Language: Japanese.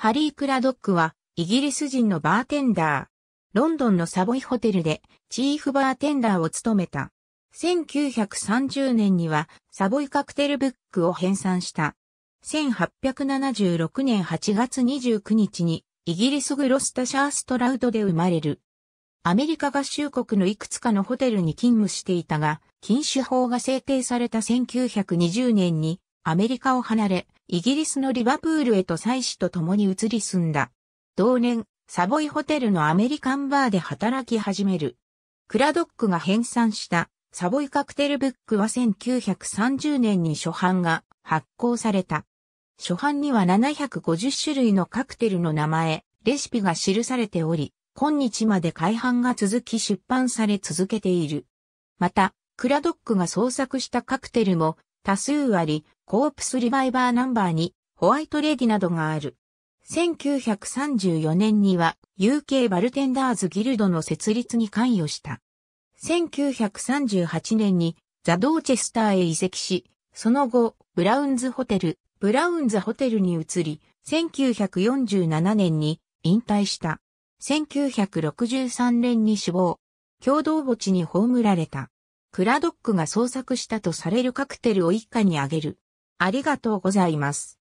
ハリー・クラドックは、イギリス人のバーテンダー。ロンドンのサボイホテルで、チーフバーテンダーを務めた。1930年には、サボイカクテルブックを編纂した。1876年8月29日に、イギリスグロスタシャーストラウドで生まれる。アメリカ合衆国のいくつかのホテルに勤務していたが、禁酒法が制定された1920年にアメリカを離れ、イギリスのリバプールへと妻子と共に移り住んだ。同年、サボイホテルのアメリカンバーで働き始める。クラドックが編纂したサボイカクテルブックは1930年に初版が発行された。初版には750種類のカクテルの名前、レシピが記されており、今日まで改版が続き出版され続けている。また、クラドックが創作したカクテルも多数あり、コープスリバイバーナンバーにホワイトレディなどがある。1934年には UK バルテンダーズギルドの設立に関与した。1938年にザ・ドーチェスターへ移籍し、その後、ブラウンズホテル、ブラウンズホテルに移り、1947年に引退した。1963年に死亡。共同墓地に葬られた。クラドックが創作したとされるカクテルを一家にあげる。ありがとうございます。